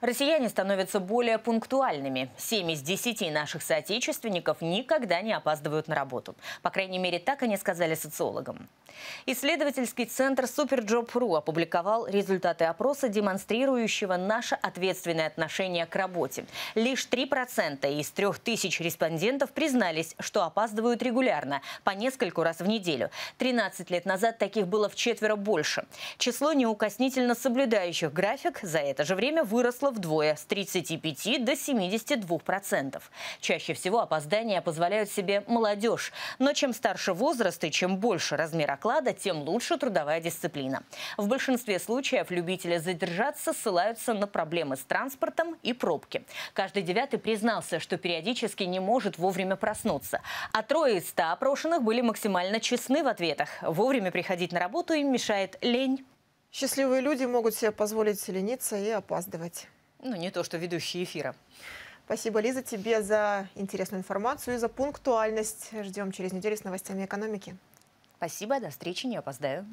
Россияне становятся более пунктуальными. Семь из десяти наших соотечественников никогда не опаздывают на работу. По крайней мере, так они сказали социологам. Исследовательский центр Superjob.ru опубликовал результаты опроса, демонстрирующего наше ответственное отношение к работе. Лишь 3% из 3000 респондентов признались, что опаздывают регулярно, по нескольку раз в неделю. 13 лет назад таких было в четверо больше. Число неукоснительно соблюдающих график за это же время выросло выросла вдвое – с 35 до 72%. процентов Чаще всего опоздания позволяют себе молодежь. Но чем старше возраст и чем больше размер оклада, тем лучше трудовая дисциплина. В большинстве случаев любители задержаться ссылаются на проблемы с транспортом и пробки. Каждый девятый признался, что периодически не может вовремя проснуться. А трое из ста опрошенных были максимально честны в ответах. Вовремя приходить на работу им мешает лень. Счастливые люди могут себе позволить лениться и опаздывать ну, не то что ведущие эфира. Спасибо, Лиза, тебе за интересную информацию и за пунктуальность. Ждем через неделю с новостями экономики. Спасибо, до встречи, не опоздаю.